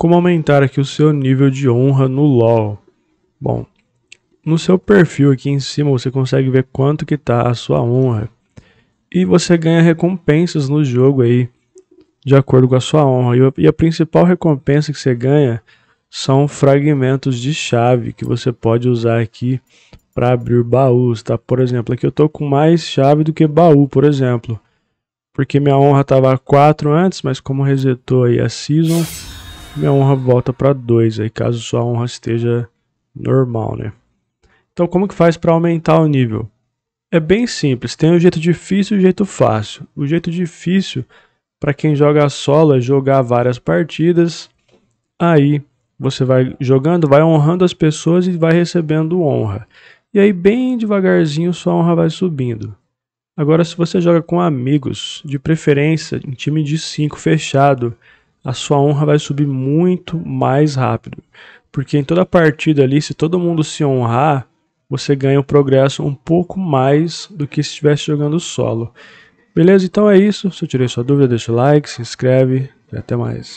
Como aumentar aqui o seu nível de honra no LoL? Bom, no seu perfil aqui em cima você consegue ver quanto que tá a sua honra. E você ganha recompensas no jogo aí, de acordo com a sua honra. E a principal recompensa que você ganha são fragmentos de chave que você pode usar aqui para abrir baús, tá? Por exemplo, aqui eu tô com mais chave do que baú, por exemplo. Porque minha honra tava 4 antes, mas como resetou aí a season, minha honra volta para 2, aí caso sua honra esteja normal, né? Então como que faz para aumentar o nível? É bem simples, tem o jeito difícil e o jeito fácil. O jeito difícil para quem joga solo é jogar várias partidas, aí você vai jogando, vai honrando as pessoas e vai recebendo honra. E aí bem devagarzinho sua honra vai subindo. Agora se você joga com amigos, de preferência em time de 5 fechado, a sua honra vai subir muito mais rápido. Porque em toda partida ali, se todo mundo se honrar, você ganha o progresso um pouco mais do que se estivesse jogando solo. Beleza? Então é isso. Se eu tirei sua dúvida, deixa o like, se inscreve e até mais.